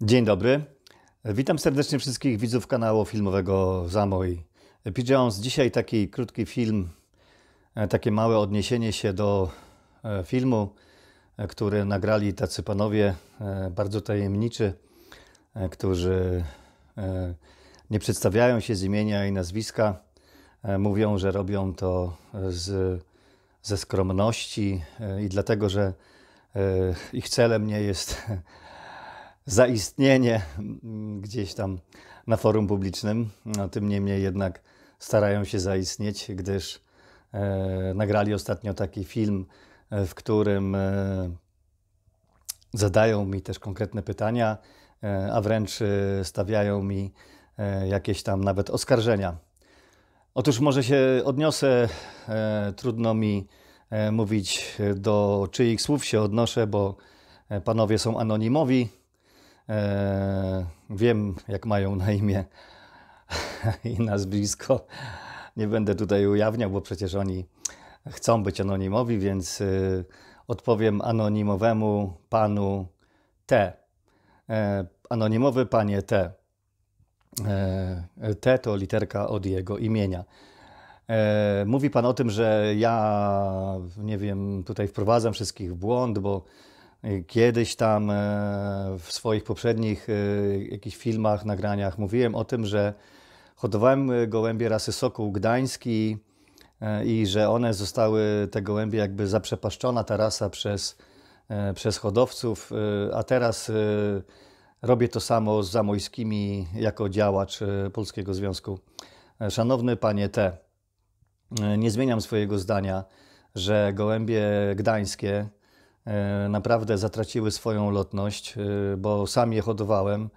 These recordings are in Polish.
Dzień dobry. Witam serdecznie wszystkich widzów kanału filmowego Zamoj. P. Dzisiaj taki krótki film, e, takie małe odniesienie się do e, filmu, e, który nagrali tacy panowie bardzo tajemniczy, którzy nie przedstawiają się z imienia i nazwiska. Mówią, że robią to z, ze skromności i dlatego, że ich celem nie jest zaistnienie mm, gdzieś tam na forum publicznym. No, tym niemniej jednak starają się zaistnieć, gdyż e, nagrali ostatnio taki film, e, w którym e, zadają mi też konkretne pytania, e, a wręcz e, stawiają mi e, jakieś tam nawet oskarżenia. Otóż może się odniosę, trudno mi mówić do czyich słów się odnoszę, bo panowie są anonimowi, E, wiem, jak mają na imię i nazwisko. Nie będę tutaj ujawniał, bo przecież oni chcą być anonimowi, więc e, odpowiem anonimowemu panu T. E, anonimowy panie T. T to literka od jego imienia. mówi pan o tym, że ja, nie wiem, tutaj wprowadzam wszystkich w błąd, bo Kiedyś tam e, w swoich poprzednich e, jakichś filmach, nagraniach mówiłem o tym, że hodowałem e, gołębie rasy sokół gdański i że one zostały, te gołębie jakby zaprzepaszczona ta rasa przez, przez hodowców, a teraz robię to samo z zamojskimi jako działacz Polskiego Związku. Szanowny panie T, nie zmieniam swojego zdania, że gołębie gdańskie E, naprawdę zatraciły swoją lotność, e, bo sam je hodowałem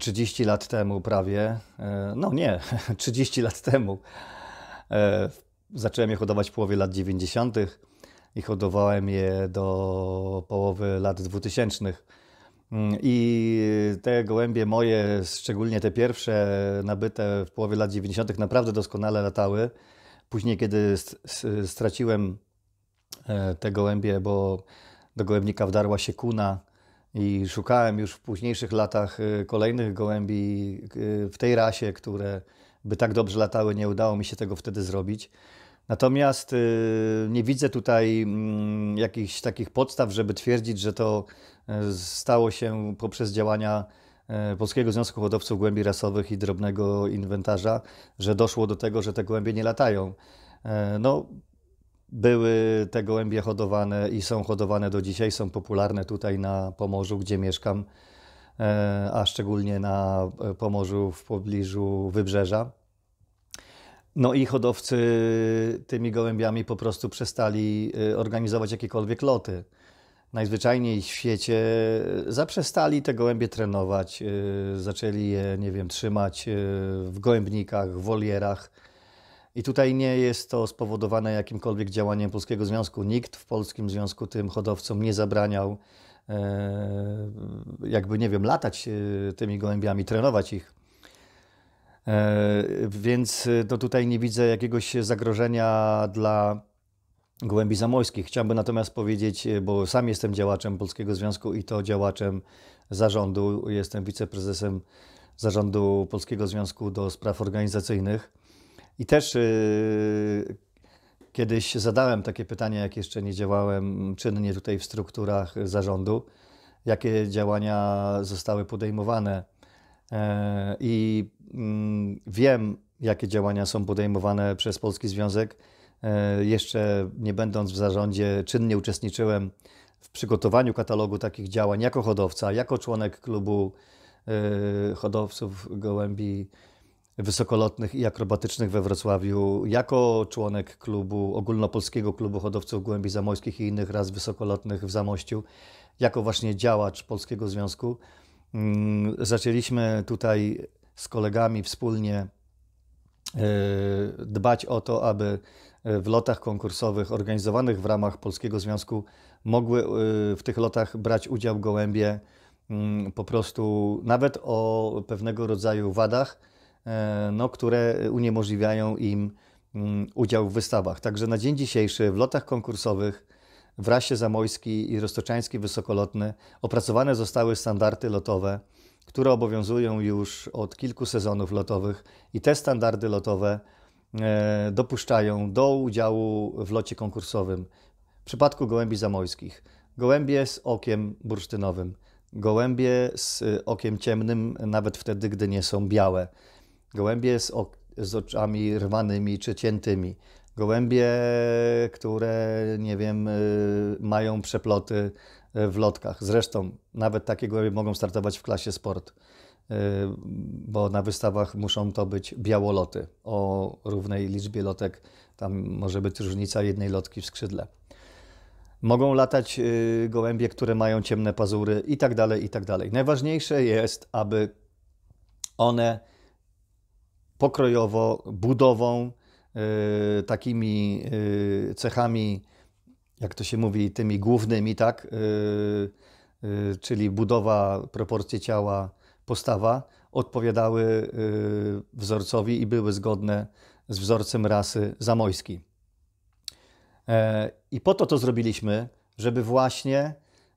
30 lat temu prawie. E, no nie, 30 lat temu. Zacząłem je hodować w połowie lat 90. i hodowałem je do połowy lat 2000. Mm, I te gołębie moje, szczególnie te pierwsze nabyte w połowie lat 90., naprawdę doskonale latały. Później, kiedy straciłem te gołębie, bo do gołębnika wdarła się kuna i szukałem już w późniejszych latach y, kolejnych gołębi y, w tej rasie, które by tak dobrze latały. Nie udało mi się tego wtedy zrobić. Natomiast y, nie widzę tutaj mm, jakichś takich podstaw, żeby twierdzić, że to stało się poprzez działania Polskiego Związku Hodowców Głębi Rasowych i Drobnego Inwentarza, że doszło do tego, że te głębie nie latają. E, no, były te gołębie hodowane i są hodowane do dzisiaj, są popularne tutaj na Pomorzu, gdzie mieszkam, e, a szczególnie na e, Pomorzu w pobliżu Wybrzeża. No i hodowcy tymi gołębiami po prostu przestali e, organizować jakiekolwiek loty. Najzwyczajniej w świecie zaprzestali te gołębie trenować, zaczęli je, nie wiem, trzymać w gołębnikach, w wolierach i tutaj nie jest to spowodowane jakimkolwiek działaniem Polskiego Związku. Nikt w Polskim Związku tym hodowcom nie zabraniał, e, jakby, nie wiem, latać e, tymi gołębiami, trenować ich. E, więc to no, tutaj nie widzę jakiegoś zagrożenia dla gołębi zamojskich. Chciałbym natomiast powiedzieć, bo sam jestem działaczem Polskiego Związku i to działaczem zarządu. Jestem wiceprezesem zarządu Polskiego Związku do spraw organizacyjnych. I też yy, kiedyś zadałem takie pytanie, jak jeszcze nie działałem czynnie tutaj w strukturach zarządu, jakie działania zostały podejmowane. Yy, I yy, wiem, jakie działania są podejmowane przez Polski Związek. E, jeszcze nie będąc w zarządzie, czynnie uczestniczyłem w przygotowaniu katalogu takich działań jako hodowca, jako członek klubu e, hodowców gołębi wysokolotnych i akrobatycznych we Wrocławiu. Jako członek klubu, ogólnopolskiego klubu hodowców głębi zamojskich i innych raz wysokolotnych w Zamościu, jako właśnie działacz Polskiego Związku, mm, zaczęliśmy tutaj z kolegami wspólnie e, dbać o to, aby e, w lotach konkursowych organizowanych w ramach Polskiego Związku mogły e, w tych lotach brać udział gołębie mm, po prostu nawet o pewnego rodzaju wadach, E, no, które uniemożliwiają im mm, udział w wystawach. Także na dzień dzisiejszy w lotach konkursowych w Rasie Zamojski i Roztoczański Wysokolotny opracowane zostały standardy lotowe, które obowiązują już od kilku sezonów lotowych i te standardy lotowe e, dopuszczają do udziału w locie konkursowym. W przypadku gołębi zamojskich, gołębie z okiem bursztynowym, gołębie z e, okiem ciemnym, nawet wtedy, gdy nie są białe gołębie z, ok z oczami rwanymi czy ciętymi, gołębie, które, nie wiem, y, mają przeploty y, w lotkach. Zresztą nawet takie gołębie mogą startować w klasie sport, y, bo na wystawach muszą to być białoloty o równej liczbie lotek. Tam może być różnica jednej lotki w skrzydle. Mogą latać gołębie, które mają ciemne pazury i tak dalej, i tak dalej. Najważniejsze jest, aby one pokrojowo, budową, e, takimi e, cechami, jak to się mówi, tymi głównymi, tak? E, czyli budowa, proporcje ciała, postawa, odpowiadały wzorcowi i były zgodne z wzorcem rasy zamojskiej. I po to to zrobiliśmy, żeby właśnie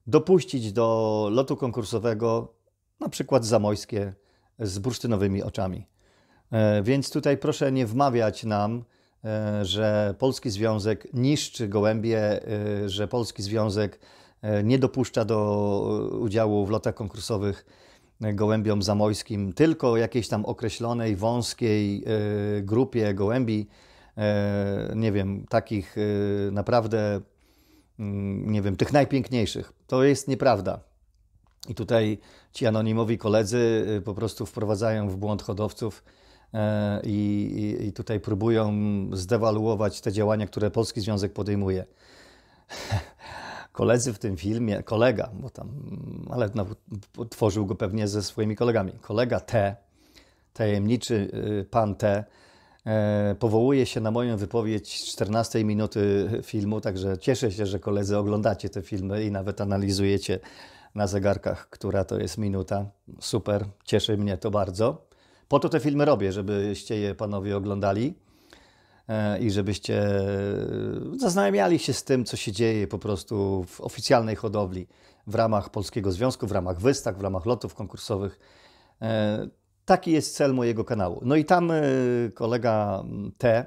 dopuścić do lotu konkursowego na przykład zamojskie z bursztynowymi oczami. E, więc tutaj proszę nie wmawiać nam, e, że Polski Związek niszczy gołębie, e, że Polski Związek nie dopuszcza do udziału w lotach konkursowych gołębiom zamojskim, tylko jakiejś tam określonej, wąskiej grupie gołębi, nie wiem, takich naprawdę, mm, nie wiem, tych najpiękniejszych. To jest nieprawda. I tutaj ci anonimowi koledzy po prostu wprowadzają w błąd hodowców, E, i, i tutaj próbują zdewaluować te działania, które Polski Związek podejmuje. Koledzy w tym filmie, kolega, bo tam, ale no, tworzył go pewnie ze swoimi kolegami, kolega T, tajemniczy y, pan T, e, powołuje się na moją wypowiedź 14 minuty filmu, także cieszę się, że koledzy oglądacie te filmy i nawet analizujecie na zegarkach, która to jest minuta. Super, cieszy mnie to bardzo. Po to te filmy robię, żebyście je panowie oglądali e, i żebyście zaznajmiali się z tym, co się dzieje po prostu w oficjalnej hodowli w ramach Polskiego Związku, w ramach wystaw, w ramach lotów konkursowych. E, taki jest cel mojego kanału. No i tam e, kolega T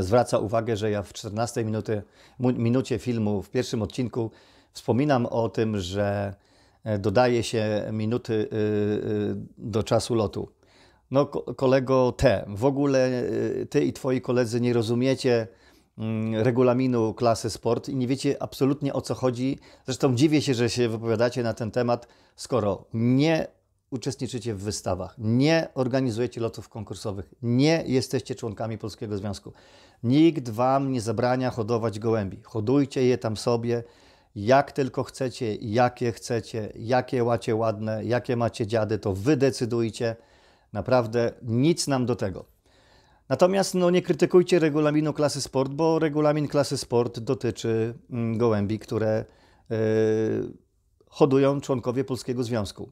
zwraca uwagę, że ja w 14 minuty, minucie filmu, w pierwszym odcinku wspominam o tym, że dodaje się minuty y, y, do czasu lotu no kolego T, w ogóle y, ty i twoi koledzy nie rozumiecie mm, regulaminu klasy sport i nie wiecie absolutnie o co chodzi. Zresztą dziwię się, że się wypowiadacie na ten temat, skoro nie uczestniczycie w wystawach, nie organizujecie lotów konkursowych, nie jesteście członkami Polskiego Związku. Nikt wam nie zabrania hodować gołębi. Hodujcie je tam sobie, jak tylko chcecie, jakie chcecie, jakie łacie ładne, jakie macie dziady, to wy decydujcie. Naprawdę nic nam do tego. Natomiast no, nie krytykujcie regulaminu klasy sport, bo regulamin klasy sport dotyczy mm, gołębi, które yy, hodują członkowie Polskiego Związku.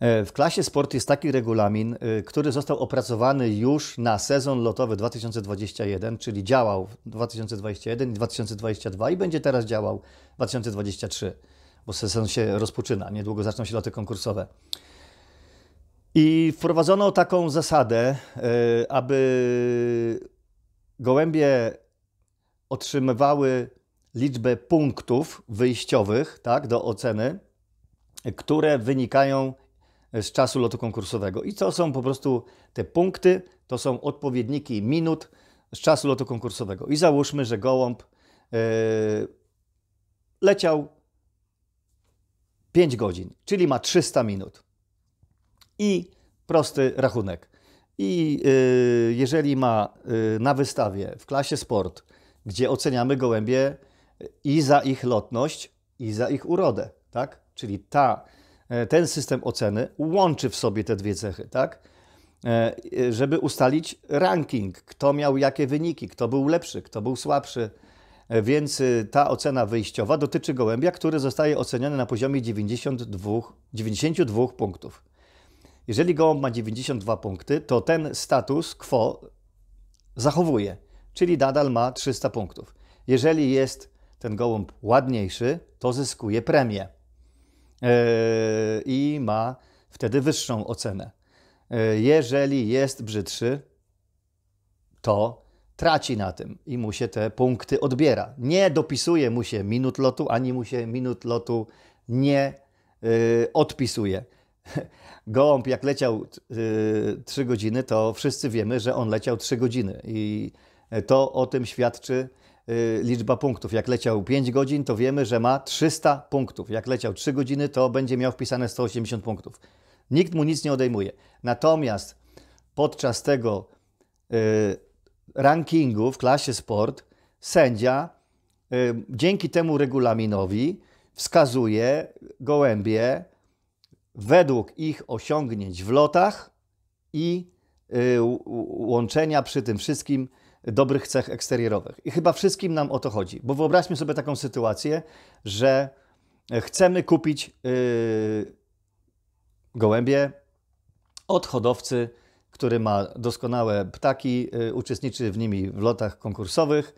E, w klasie sport jest taki regulamin, e, który został opracowany już na sezon lotowy 2021, czyli działał 2021 i 2022 i będzie teraz działał 2023, bo sezon się rozpoczyna, niedługo zaczną się loty konkursowe. I wprowadzono taką zasadę, e, aby gołębie otrzymywały liczbę punktów wyjściowych tak, do oceny, które wynikają z czasu lotu konkursowego. I co są po prostu te punkty? To są odpowiedniki minut z czasu lotu konkursowego. I załóżmy, że gołąb e, leciał 5 godzin, czyli ma 300 minut i prosty rachunek. I y, jeżeli ma y, na wystawie w klasie sport, gdzie oceniamy gołębie i za ich lotność, i za ich urodę, tak? Czyli ta, e, ten system oceny łączy w sobie te dwie cechy, tak? E, e, żeby ustalić ranking, kto miał jakie wyniki, kto był lepszy, kto był słabszy. Więc y, ta ocena wyjściowa dotyczy gołębia, który zostaje oceniony na poziomie 92, 92 punktów. Jeżeli gołąb ma 92 punkty, to ten status quo zachowuje, czyli nadal ma 300 punktów. Jeżeli jest ten gołąb ładniejszy, to zyskuje premię yy, i ma wtedy wyższą ocenę. Yy, jeżeli jest brzydszy, to traci na tym i mu się te punkty odbiera. Nie dopisuje mu się minut lotu, ani mu się minut lotu nie yy, odpisuje. gołąb jak leciał y, trzy godziny, to wszyscy wiemy, że on leciał trzy godziny i e, to o tym świadczy y, liczba punktów. Jak leciał 5 godzin, to wiemy, że ma 300 punktów. Jak leciał 3 godziny, to będzie miał wpisane 180 punktów. Nikt mu nic nie odejmuje. Natomiast podczas tego y, rankingu w klasie sport sędzia dzięki temu regulaminowi wskazuje gołębie według ich osiągnięć w lotach i y, łączenia przy tym wszystkim dobrych cech eksterierowych. I chyba wszystkim nam o to chodzi, bo wyobraźmy sobie taką sytuację, że chcemy kupić y, gołębie od hodowcy, który ma doskonałe ptaki, y, uczestniczy w nimi w lotach konkursowych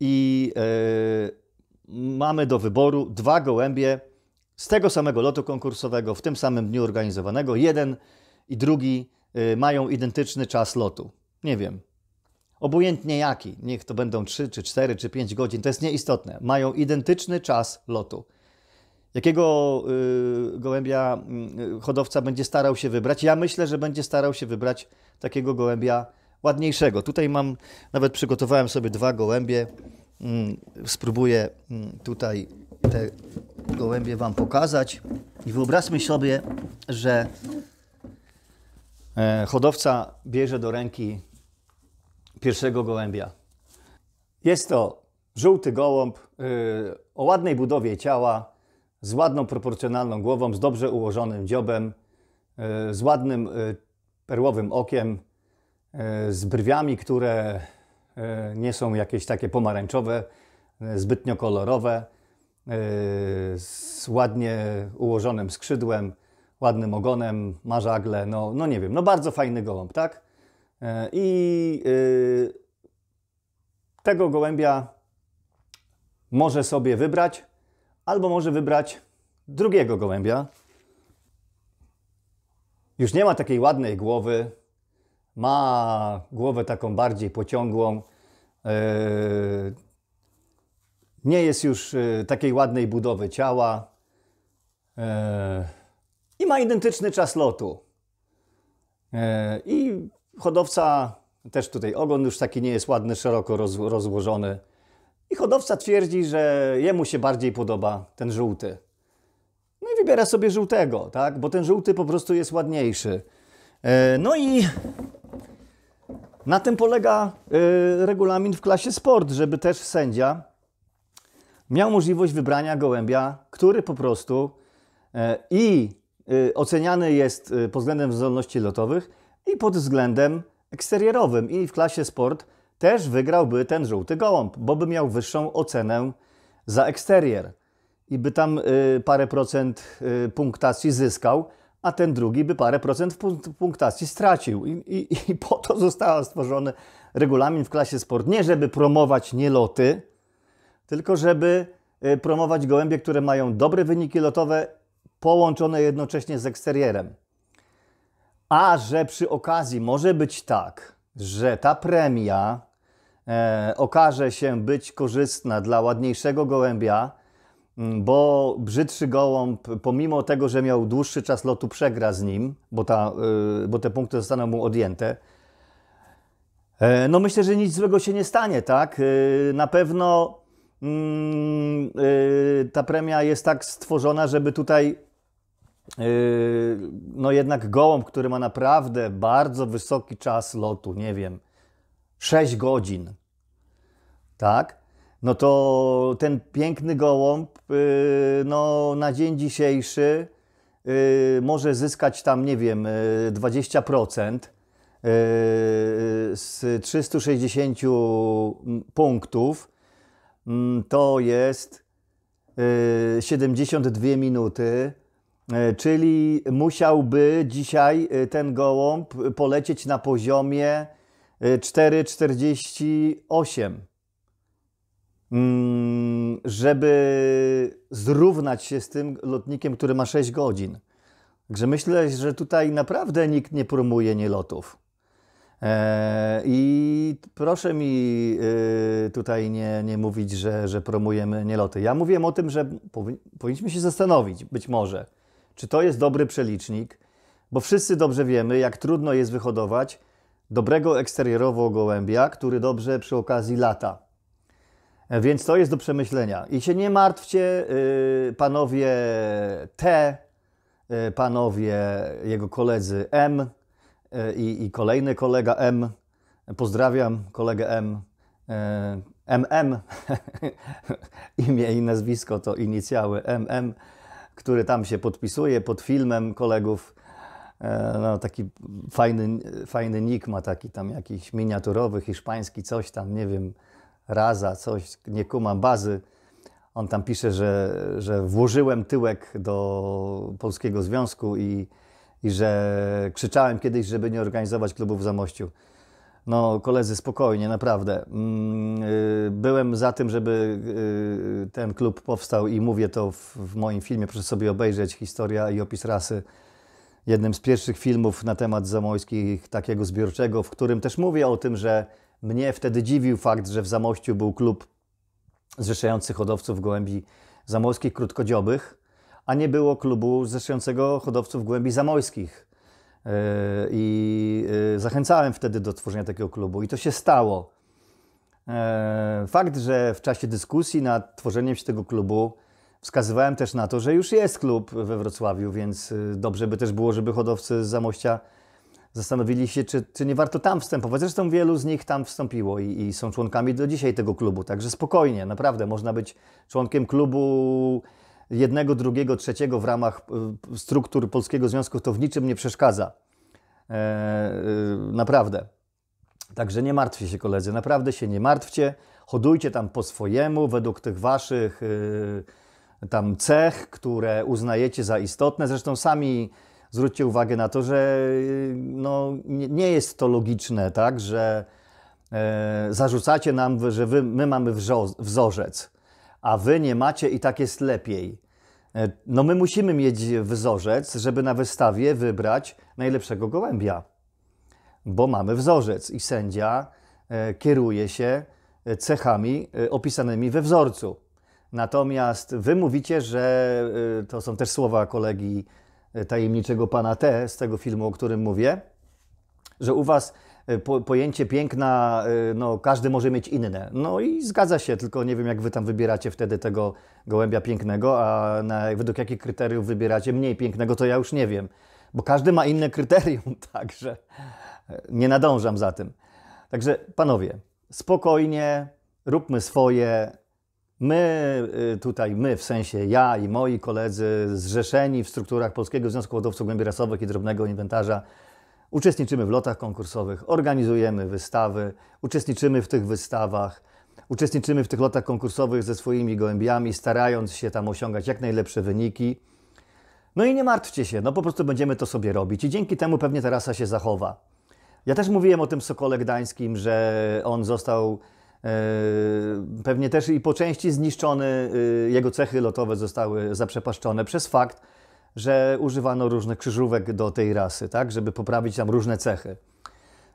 i mamy do wyboru dwa gołębie z tego samego lotu konkursowego, w tym samym dniu organizowanego, jeden i drugi y, mają identyczny czas lotu. Nie wiem. Obojętnie jaki, niech to będą 3 czy 4 czy 5 godzin, to jest nieistotne. Mają identyczny czas lotu. Jakiego y, gołębia y, hodowca będzie starał się wybrać? Ja myślę, że będzie starał się wybrać takiego gołębia ładniejszego. Tutaj mam, nawet przygotowałem sobie dwa gołębie. Y, spróbuję mm, tutaj te gołębie Wam pokazać. I wyobraźmy sobie, że e, hodowca bierze do ręki pierwszego gołębia. Jest to żółty gołąb e, o ładnej budowie ciała, z ładną proporcjonalną głową, z dobrze ułożonym dziobem, e, z ładnym perłowym okiem, z brwiami, które nie są jakieś takie pomarańczowe, zbytnio kolorowe z ładnie ułożonym skrzydłem, ładnym ogonem, ma żagle, no, no nie wiem, no bardzo fajny gołąb, tak? E, I y, tego gołębia może sobie wybrać, albo może wybrać drugiego gołębia. Już nie ma takiej ładnej głowy, ma głowę taką bardziej pociągłą, e, nie jest już e, takiej ładnej budowy ciała e, i ma identyczny czas lotu. E, I hodowca, też tutaj ogon już taki nie jest ładny, szeroko rozłożony. I hodowca twierdzi, że jemu się bardziej podoba ten żółty. No i wybiera sobie żółtego, tak? bo ten żółty po prostu jest ładniejszy. No i na tym polega regulamin w klasie sport, żeby też sędzia miał możliwość wybrania gołębia, który po prostu e, i e, oceniany jest e, pod względem zdolności lotowych i pod względem eksterierowym. I w klasie sport też wygrałby ten żółty gołąb, bo by miał wyższą ocenę za eksterier i by tam parę procent punktacji zyskał, a ten drugi by parę procent punktacji stracił. I, i, i po to został stworzony regulamin w klasie sport. Nie żeby promować nieloty, tylko żeby y, promować gołębie, które mają dobre wyniki lotowe, połączone jednocześnie z eksterierem. A że przy okazji może być tak, że ta premia e, okaże się być korzystna dla ładniejszego gołębia, mm, bo brzydszy gołąb, pomimo tego, że miał dłuższy czas lotu, przegra z nim, bo, ta, y, bo te punkty zostaną mu odjęte. E, no myślę, że nic złego się nie stanie, tak? Y, na pewno Mm, y, ta premia jest tak stworzona, żeby tutaj y, no jednak gołąb, który ma naprawdę bardzo wysoki czas lotu, nie wiem, 6 godzin, tak? No to ten piękny gołąb y, no, na dzień dzisiejszy może zyskać tam, nie wiem, 20% z 360 punktów Mm, to jest 72 y, minuty, y, czyli musiałby dzisiaj y, ten gołąb polecieć na poziomie 4,48, mm, żeby zrównać się z tym lotnikiem, który ma 6 godzin. Także myślę, że tutaj naprawdę nikt nie promuje nielotów. E, I proszę mi e, tutaj nie, nie mówić, że, że promujemy nieloty. Ja mówiłem o tym, że powinniśmy się zastanowić, być może, czy to jest dobry przelicznik, bo wszyscy dobrze wiemy, jak trudno jest wyhodować dobrego eksterierowo gołębia, który dobrze przy okazji lata. E, więc to jest do przemyślenia. I się nie martwcie, panowie T, panowie jego koledzy M, E, i, i kolejny kolega M, pozdrawiam kolegę M, MM, imię i nazwisko to inicjały MM, który tam się podpisuje pod filmem kolegów. E, no, taki fajny, fajny nick ma taki tam jakiś miniaturowy, hiszpański, coś tam, nie wiem, raza, coś, nie kumam, bazy. On tam pisze, że, że włożyłem tyłek do Polskiego Związku i, i że krzyczałem kiedyś, żeby nie organizować klubów w Zamościu. No, koledzy, spokojnie, naprawdę. Mm, y, byłem za tym, żeby y, y, ten klub powstał i mówię to w moim filmie, proszę sobie obejrzeć, historia i opis rasy. Jednym z pierwszych filmów na temat zamojskich, takiego zbiorczego, w którym też mówię o tym, że mnie wtedy dziwił fakt, że w Zamościu był klub zrzeszający hodowców gołębi zamojskich krótkodziobych a nie było klubu zrzeszającego hodowców głębi zamojskich. E, I e, zachęcałem wtedy do tworzenia takiego klubu, i to się stało. E, fakt, że w czasie dyskusji nad tworzeniem się tego klubu wskazywałem też na to, że już jest klub we Wrocławiu, więc dobrze by też było, żeby hodowcy z Zamościa zastanowili się, czy, czy nie warto tam wstępować. Zresztą wielu z nich tam wstąpiło i, i są członkami do dzisiaj tego klubu, także spokojnie, naprawdę można być członkiem klubu jednego, drugiego, trzeciego w ramach y, struktur Polskiego Związku, to w niczym nie przeszkadza. E, y, naprawdę. Także nie martwcie się, koledzy, naprawdę się nie martwcie. Hodujcie tam po swojemu, według tych waszych y, tam cech, które uznajecie za istotne. Zresztą sami zwróćcie uwagę na to, że no, nie jest to logiczne, tak, że e, zarzucacie nam, że wy, my mamy wzorzec a wy nie macie i tak jest lepiej. E, no my musimy mieć wzorzec, żeby na wystawie wybrać najlepszego gołębia, bo mamy wzorzec i sędzia e, kieruje się e, cechami opisanymi we wzorcu. Natomiast wy mówicie, że to są też słowa kolegi tajemniczego pana T z tego filmu, o którym mówię, że u was Y, po, pojęcie piękna, y, no, każdy może mieć inne. No i zgadza się, tylko nie wiem, jak wy tam wybieracie wtedy tego gołębia pięknego, a na, według jakich kryteriów wybieracie mniej pięknego, to ja już nie wiem, bo każdy ma inne kryterium, także y, nie nadążam za tym. Także panowie, spokojnie, róbmy swoje. My tutaj, my w sensie ja i moi koledzy zrzeszeni w strukturach Polskiego Związku Hodowców Głębi Rasowych i Drobnego Inwentarza Uczestniczymy w lotach konkursowych, organizujemy wystawy, uczestniczymy w tych wystawach, uczestniczymy w tych lotach konkursowych ze swoimi gołębiami, starając się tam osiągać jak najlepsze wyniki. No i nie martwcie się, no po prostu będziemy to sobie robić i dzięki temu pewnie ta rasa się zachowa. Ja też mówiłem o tym Sokole Gdańskim, że on został yy, pewnie też i po części zniszczony, yy, jego cechy lotowe zostały zaprzepaszczone przez fakt, że używano różnych krzyżówek do tej rasy, tak, żeby poprawić tam różne cechy.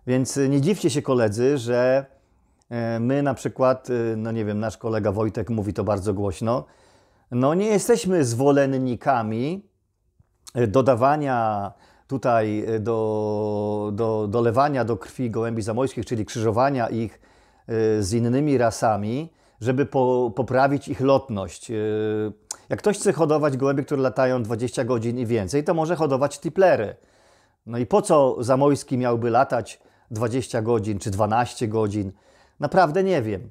Więc y, nie dziwcie się koledzy, że e, my na przykład, y, no nie wiem, nasz kolega Wojtek mówi to bardzo głośno, no nie jesteśmy zwolennikami y, dodawania tutaj do, do dolewania do krwi gołębi zamojskich, czyli krzyżowania ich z innymi rasami, żeby po, poprawić ich lotność. Jak ktoś chce hodować gołębie, które latają 20 godzin i więcej, to może hodować tiplery. No i po co Zamojski miałby latać 20 godzin czy 12 godzin? Naprawdę nie wiem.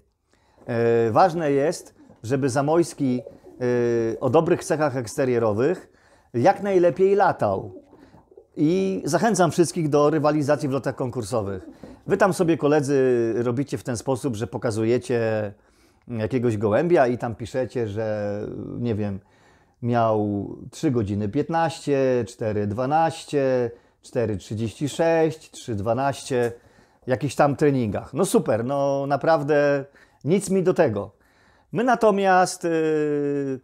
Yy, ważne jest, żeby Zamojski yy, o dobrych cechach eksterierowych jak najlepiej latał. I zachęcam wszystkich do rywalizacji w lotach konkursowych. Wy tam sobie koledzy robicie w ten sposób, że pokazujecie jakiegoś gołębia i tam piszecie, że nie wiem, miał 3 godziny 15, 4 12, 4 36, 3 12, w jakichś tam treningach. No super, no naprawdę nic mi do tego. My natomiast y,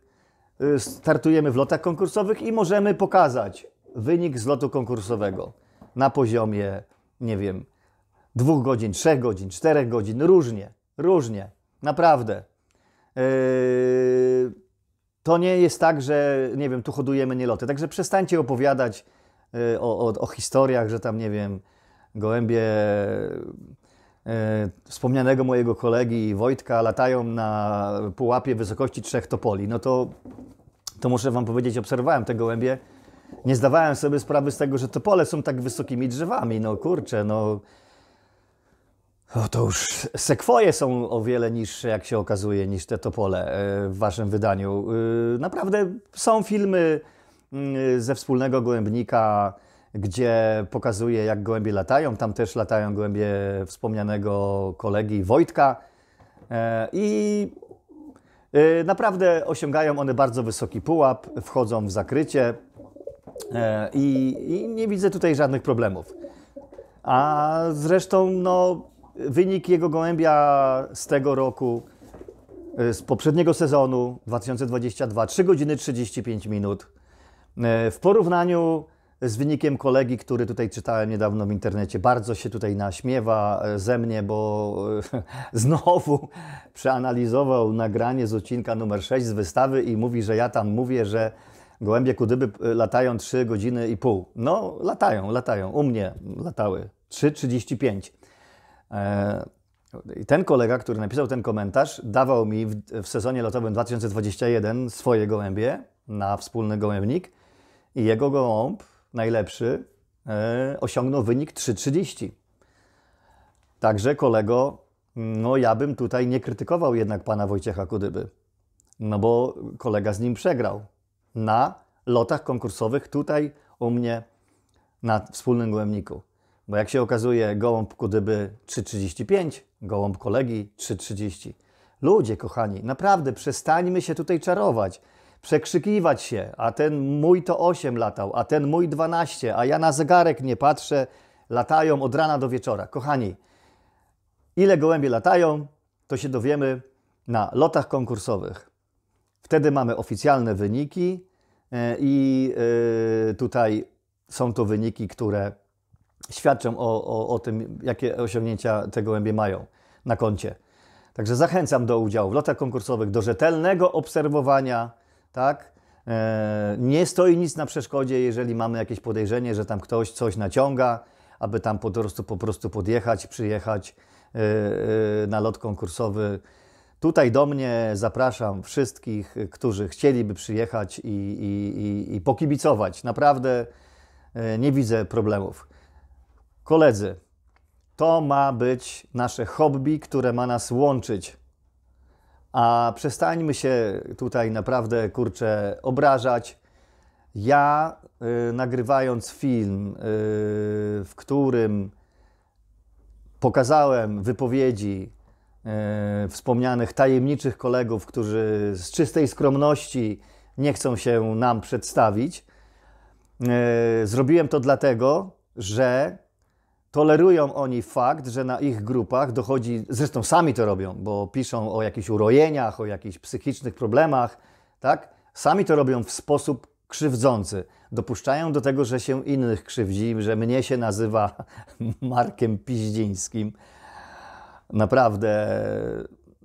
y, startujemy w lotach konkursowych i możemy pokazać wynik z lotu konkursowego na poziomie, nie wiem, 2 godzin, 3 godzin, 4 godzin, różnie, różnie. Naprawdę. Yy, to nie jest tak, że nie wiem, tu hodujemy nieloty. Także przestańcie opowiadać yy, o, o, o, historiach, że tam nie wiem, gołębie yy, wspomnianego mojego kolegi Wojtka latają na pułapie wysokości trzech topoli. No to, to muszę Wam powiedzieć, obserwowałem te gołębie. Nie zdawałem sobie sprawy z tego, że topole są tak wysokimi drzewami. No kurczę, no no to już sekwoje są o wiele niższe, jak się okazuje, niż te topole e, w waszym wydaniu. E, naprawdę są filmy mm, ze wspólnego gołębnika, gdzie pokazuje, jak gołębie latają. Tam też latają gołębie wspomnianego kolegi Wojtka. E, I naprawdę osiągają one bardzo wysoki pułap, wchodzą w zakrycie i, i nie widzę tutaj żadnych problemów. A zresztą, no, wynik jego gołębia z tego roku, y, z poprzedniego sezonu 2022, 3 godziny 35 minut. Y, w porównaniu z wynikiem kolegi, który tutaj czytałem niedawno w internecie, bardzo się tutaj naśmiewa y, ze mnie, bo znowu przeanalizował nagranie z odcinka numer 6 z wystawy i mówi, że ja tam mówię, że gołębie kudyby latają 3 godziny i pół. No, latają, latają. U mnie latały 3,35. E, I ten kolega, który napisał ten komentarz, dawał mi w, w sezonie lotowym 2021 swoje gołębie na wspólny gołębnik i jego gołąb najlepszy e, osiągnął wynik 3,30. Także kolego, no ja bym tutaj nie krytykował jednak pana Wojciecha Kudyby, no bo kolega z nim przegrał na lotach konkursowych tutaj u mnie na wspólnym gołębniku. Bo jak się okazuje, gołąb kudyby 3,35, gołąb kolegi 3,30. Ludzie, kochani, naprawdę przestańmy się tutaj czarować, przekrzykiwać się, a ten mój to 8 latał, a ten mój 12, a ja na zegarek nie patrzę, latają od rana do wieczora. Kochani, ile gołębie latają, to się dowiemy na lotach konkursowych. Wtedy mamy oficjalne wyniki e, i e, tutaj są to wyniki, które świadczą o, o, o tym, jakie osiągnięcia te gołębie mają na koncie. Także zachęcam do udziału w lotach konkursowych, do rzetelnego obserwowania, tak? E, nie stoi nic na przeszkodzie, jeżeli mamy jakieś podejrzenie, że tam ktoś coś naciąga, aby tam po prostu, po prostu podjechać, przyjechać e, e, na lot konkursowy. Tutaj do mnie zapraszam wszystkich, którzy chcieliby przyjechać i, i, i, i pokibicować. Naprawdę nie widzę problemów. Koledzy, to ma być nasze hobby, które ma nas łączyć. A przestańmy się tutaj naprawdę, kurczę, obrażać. Ja y, nagrywając film, y, w którym pokazałem wypowiedzi y, wspomnianych tajemniczych kolegów, którzy z czystej skromności nie chcą się nam przedstawić, y, zrobiłem to dlatego, że tolerują oni fakt, że na ich grupach dochodzi, zresztą sami to robią, bo piszą o jakichś urojeniach, o jakichś psychicznych problemach, tak? Sami to robią w sposób krzywdzący. Dopuszczają do tego, że się innych krzywdzi, że mnie się nazywa Markiem Piździńskim. Naprawdę e,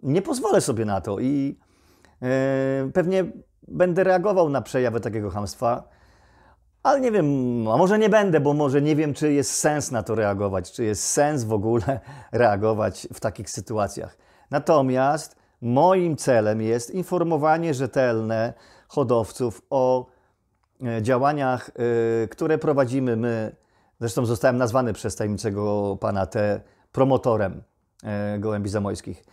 nie pozwolę sobie na to i yy, pewnie będę reagował na przejawy takiego hamstwa ale nie wiem, a może nie będę, bo może nie wiem, czy jest sens na to reagować, czy jest sens w ogóle reagować w takich sytuacjach. Natomiast moim celem jest informowanie rzetelne hodowców o e, działaniach, e, które prowadzimy my. Zresztą zostałem nazwany przez tajemniczego pana T promotorem e, gołębi zamojskich.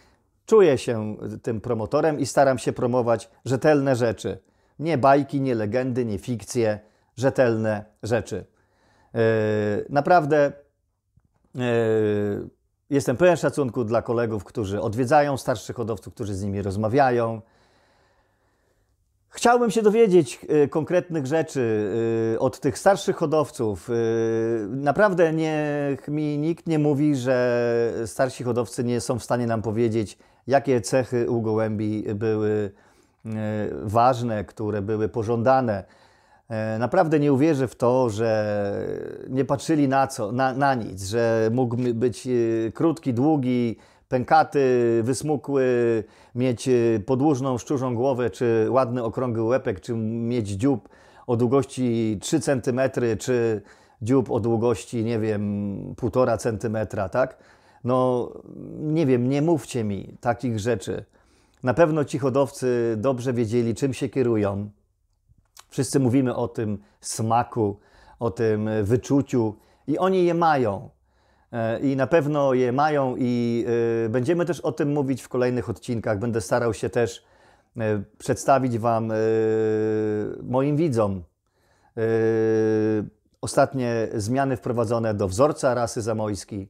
Czuję się tym promotorem i staram się promować rzetelne rzeczy. Nie bajki, nie legendy, nie fikcje rzetelne rzeczy. E, naprawdę e, jestem pełen szacunku dla kolegów, którzy odwiedzają starszych hodowców, którzy z nimi rozmawiają. Chciałbym się dowiedzieć e, konkretnych rzeczy od tych starszych hodowców. Naprawdę niech mi nikt nie mówi, że starsi hodowcy nie są w stanie nam powiedzieć, jakie cechy u gołębi były ważne, które były pożądane E, naprawdę nie uwierzę w to, że nie patrzyli na co, na, na nic, że mógł być e, krótki, długi, pękaty, wysmukły, mieć e, podłużną, szczurzą głowę, czy ładny, okrągły łepek, czy mieć dziób o długości 3 cm, czy dziób o długości, nie wiem, 1,5 cm, tak? No, nie wiem, nie mówcie mi takich rzeczy. Na pewno ci hodowcy dobrze wiedzieli, czym się kierują. Wszyscy mówimy o tym smaku, o tym wyczuciu i oni je mają. E, I na pewno je mają, i e, będziemy też o tym mówić w kolejnych odcinkach. Będę starał się też e, przedstawić Wam, moim widzom, ostatnie zmiany wprowadzone do wzorca rasy zamojskiej.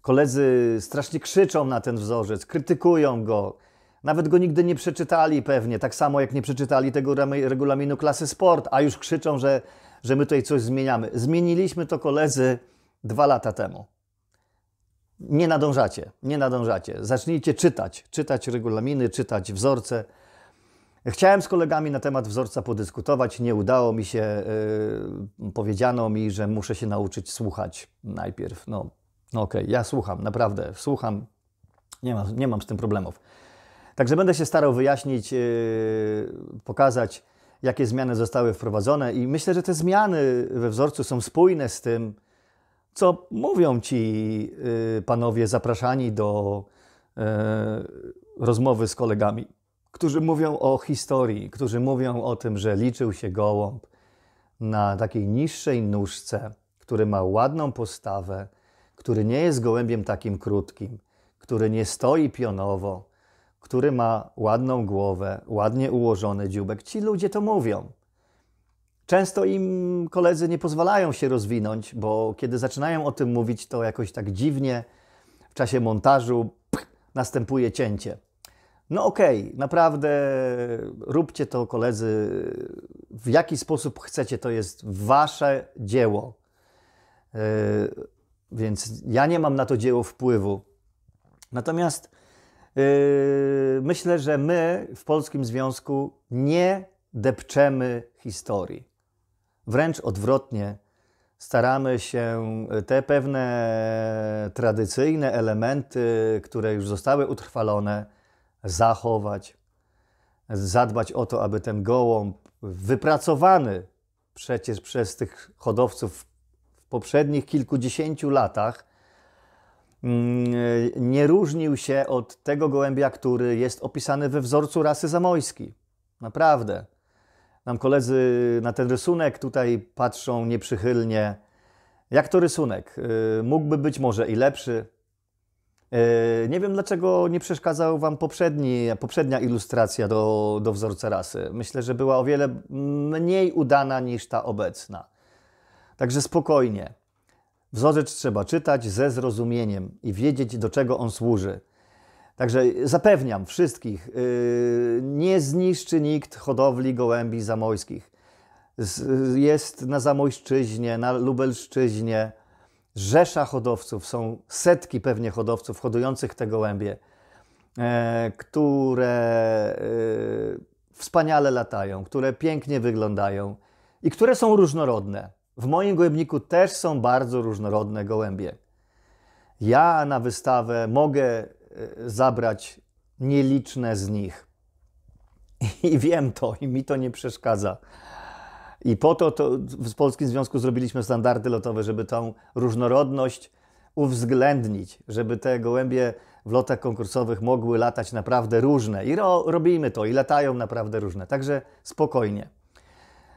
Koledzy strasznie krzyczą na ten wzorzec, krytykują go, nawet go nigdy nie przeczytali pewnie, tak samo jak nie przeczytali tego regulaminu klasy sport, a już krzyczą, że, że my tutaj coś zmieniamy. Zmieniliśmy to koledzy dwa lata temu. Nie nadążacie, nie nadążacie. Zacznijcie czytać, czytać regulaminy, czytać wzorce. Chciałem z kolegami na temat wzorca podyskutować, nie udało mi się. Yy, powiedziano mi, że muszę się nauczyć słuchać najpierw. No, no okej, okay. ja słucham, naprawdę, słucham. Nie mam, nie mam z tym problemów. Także będę się starał wyjaśnić, yy, pokazać, jakie zmiany zostały wprowadzone, i myślę, że te zmiany we wzorcu są spójne z tym, co mówią ci yy, panowie zapraszani do yy, rozmowy z kolegami, którzy mówią o historii, którzy mówią o tym, że liczył się gołąb na takiej niższej nóżce, który ma ładną postawę, który nie jest gołębiem takim krótkim, który nie stoi pionowo, który ma ładną głowę, ładnie ułożony dziubek. Ci ludzie to mówią. Często im koledzy nie pozwalają się rozwinąć, bo kiedy zaczynają o tym mówić, to jakoś tak dziwnie w czasie montażu pch, następuje cięcie. No okej, okay, naprawdę róbcie to koledzy, w jaki sposób chcecie, to jest wasze dzieło. Yy, więc ja nie mam na to dzieło wpływu. Natomiast Yy, myślę, że my w Polskim Związku nie depczemy historii. Wręcz odwrotnie, staramy się yy, te pewne tradycyjne elementy, które już zostały utrwalone, zachować, zadbać o to, aby ten gołąb wypracowany przecież przez tych hodowców w poprzednich kilkudziesięciu latach Mm, e, nie różnił się od tego gołębia, który jest opisany we wzorcu rasy zamojskiej. Naprawdę. Nam koledzy na ten rysunek tutaj patrzą nieprzychylnie. Jak to rysunek? E, mógłby być może i lepszy. E, nie wiem, dlaczego nie przeszkadzał Wam poprzedni, poprzednia ilustracja do, do wzorca rasy. Myślę, że była o wiele mniej udana niż ta obecna. Także spokojnie. Wzorzec trzeba czytać ze zrozumieniem i wiedzieć, do czego on służy. Także zapewniam wszystkich, yy, nie zniszczy nikt hodowli gołębi zamojskich. Z, jest na Zamojszczyźnie, na Lubelszczyźnie rzesza hodowców, są setki pewnie hodowców hodujących te gołębie, e, które e, wspaniale latają, które pięknie wyglądają i które są różnorodne. W moim gołębniku też są bardzo różnorodne gołębie. Ja na wystawę mogę e, zabrać nieliczne z nich. I wiem to, i mi to nie przeszkadza. I po to, to w Polskim Związku zrobiliśmy standardy lotowe, żeby tą różnorodność uwzględnić, żeby te gołębie w lotach konkursowych mogły latać naprawdę różne. I ro, robimy to, i latają naprawdę różne. Także spokojnie.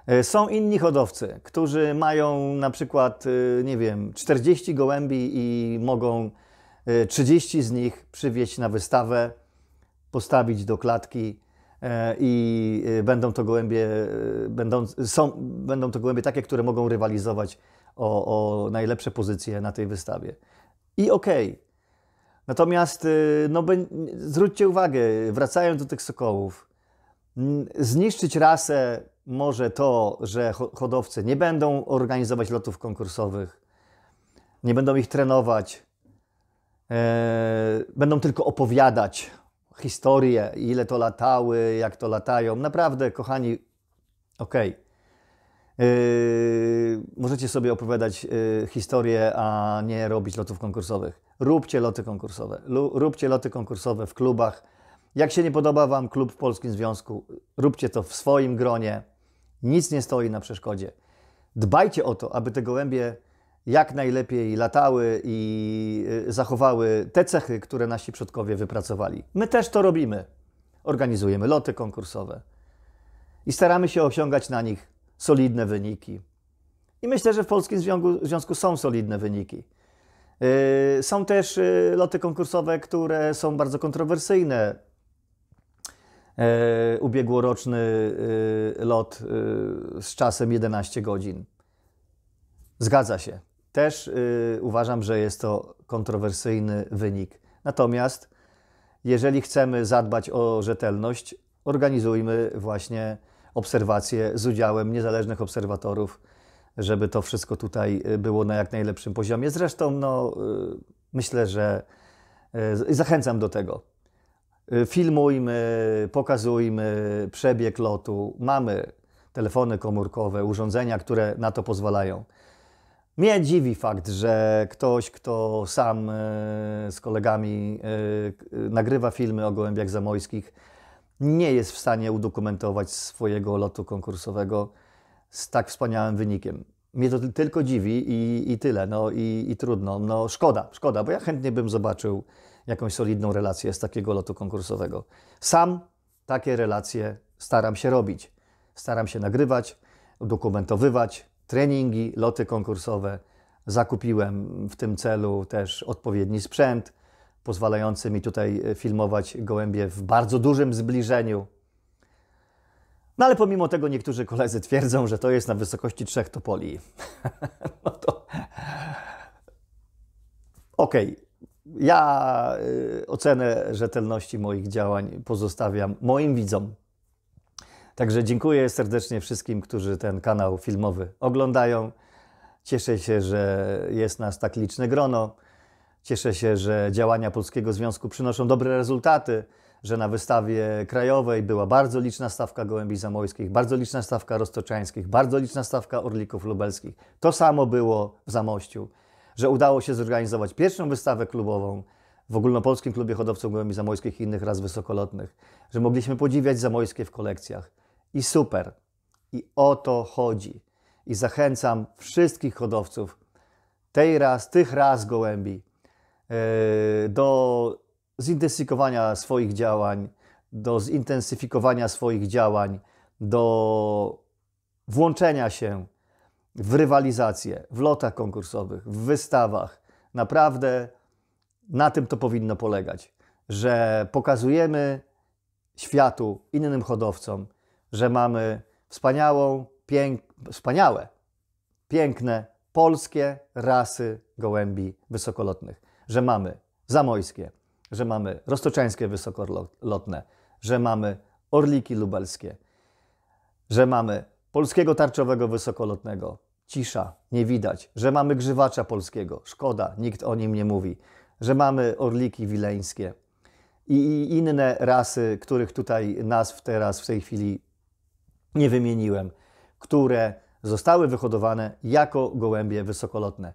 E, są inni hodowcy, którzy mają na przykład, e, nie wiem, 40 gołębi i mogą 30 e, z nich przywieźć na wystawę, postawić do klatki i będą to gołębie, będą, są, będą to gołębie takie, które mogą rywalizować o, o najlepsze pozycje na tej wystawie. I okej. Okay. Natomiast no, zwróćcie uwagę, wracając do tych sokołów, zniszczyć rasę może to, że hodowcy nie będą organizować lotów konkursowych, nie będą ich trenować, e, będą tylko opowiadać historię, ile to latały, jak to latają. Naprawdę, kochani, okej. Okay. E, yy, możecie sobie opowiadać yy, historię, a nie robić lotów konkursowych. Róbcie loty konkursowe. Lu róbcie loty konkursowe w klubach jak się nie podoba Wam klub w Polskim Związku, róbcie to w swoim gronie. Nic nie stoi na przeszkodzie. Dbajcie o to, aby te gołębie jak najlepiej latały i y, zachowały te cechy, które nasi przodkowie wypracowali. My też to robimy. Organizujemy loty konkursowe i staramy się osiągać na nich solidne wyniki. I myślę, że w Polskim Związku, są solidne wyniki. Y, są też y, loty konkursowe, które są bardzo kontrowersyjne. E, ubiegłoroczny e, lot e, z czasem 11 godzin. Zgadza się. Też uważam, że jest to kontrowersyjny wynik. Natomiast jeżeli chcemy zadbać o rzetelność, organizujmy właśnie obserwacje z udziałem niezależnych obserwatorów, żeby to wszystko tutaj było na jak najlepszym poziomie. Zresztą, no, myślę, że zachęcam do tego. Y, filmujmy, pokazujmy przebieg lotu. Mamy telefony komórkowe, urządzenia, które na to pozwalają. Mnie dziwi fakt, że ktoś, kto sam y, z kolegami y, nagrywa filmy o gołębiach zamojskich, nie jest w stanie udokumentować swojego lotu konkursowego z tak wspaniałym wynikiem. Mnie to tylko dziwi i, i tyle, no i, i trudno. No szkoda, szkoda, bo ja chętnie bym zobaczył jakąś solidną relację z takiego lotu konkursowego. Sam takie relacje staram się robić. Staram się nagrywać, dokumentowywać treningi, loty konkursowe. Zakupiłem w tym celu też odpowiedni sprzęt, pozwalający mi tutaj e, filmować gołębie w bardzo dużym zbliżeniu. No ale pomimo tego niektórzy koledzy twierdzą, że to jest na wysokości trzech topoli. no to... Okej, okay. Ja y, ocenę rzetelności moich działań pozostawiam moim widzom. Także dziękuję serdecznie wszystkim, którzy ten kanał filmowy oglądają. Cieszę się, że jest nas tak liczne grono. Cieszę się, że działania Polskiego Związku przynoszą dobre rezultaty, że na wystawie krajowej była bardzo liczna stawka gołębi zamojskich, bardzo liczna stawka roztoczańskich, bardzo liczna stawka orlików lubelskich. To samo było w Zamościu że udało się zorganizować pierwszą wystawę klubową w Ogólnopolskim Klubie Hodowców Gołębi Zamojskich i innych raz wysokolotnych, że mogliśmy podziwiać Zamojskie w kolekcjach. I super. I o to chodzi. I zachęcam wszystkich hodowców tej raz, tych raz gołębi e, do zintensyfikowania swoich działań, do zintensyfikowania swoich działań, do włączenia się w rywalizację, w lotach konkursowych, w wystawach. Naprawdę na tym to powinno polegać, że pokazujemy światu, innym hodowcom, że mamy wspaniałą, pięk wspaniałe, piękne polskie rasy gołębi wysokolotnych, że mamy zamojskie, że mamy roztoczeńskie wysokolotne, że mamy orliki lubelskie, że mamy polskiego tarczowego wysokolotnego, Cisza, nie widać. Że mamy grzywacza polskiego, szkoda, nikt o nim nie mówi. Że mamy orliki wileńskie i inne rasy, których tutaj nazw teraz w tej chwili nie wymieniłem, które zostały wyhodowane jako gołębie wysokolotne.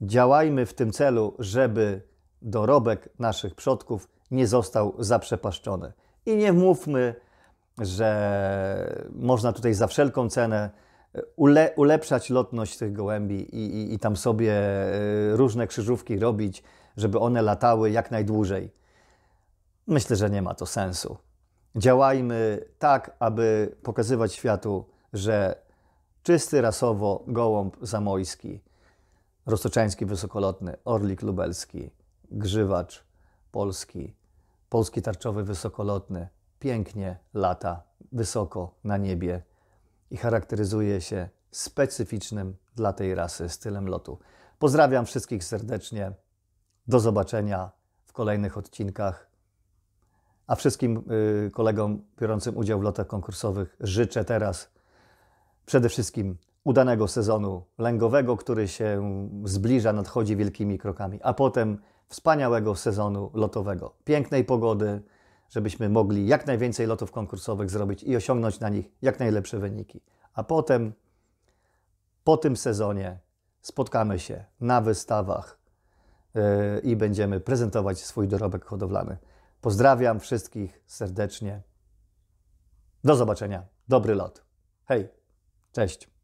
Działajmy w tym celu, żeby dorobek naszych przodków nie został zaprzepaszczony. I nie mówmy, że można tutaj za wszelką cenę ule, ulepszać lotność tych gołębi i, i, i tam sobie e, różne krzyżówki robić, żeby one latały jak najdłużej. Myślę, że nie ma to sensu. Działajmy tak, aby pokazywać światu, że czysty rasowo gołąb zamojski, roztoczański wysokolotny, orlik lubelski, grzywacz polski, polski tarczowy wysokolotny pięknie lata wysoko na niebie i charakteryzuje się specyficznym dla tej rasy stylem lotu. Pozdrawiam wszystkich serdecznie. Do zobaczenia w kolejnych odcinkach. A wszystkim y, kolegom biorącym udział w lotach konkursowych życzę teraz przede wszystkim udanego sezonu lęgowego, który się zbliża, nadchodzi wielkimi krokami, a potem wspaniałego sezonu lotowego, pięknej pogody żebyśmy mogli jak najwięcej lotów konkursowych zrobić i osiągnąć na nich jak najlepsze wyniki. A potem, po tym sezonie, spotkamy się na wystawach y, i będziemy prezentować swój dorobek hodowlany. Pozdrawiam wszystkich serdecznie. Do zobaczenia. Dobry lot. Hej, cześć.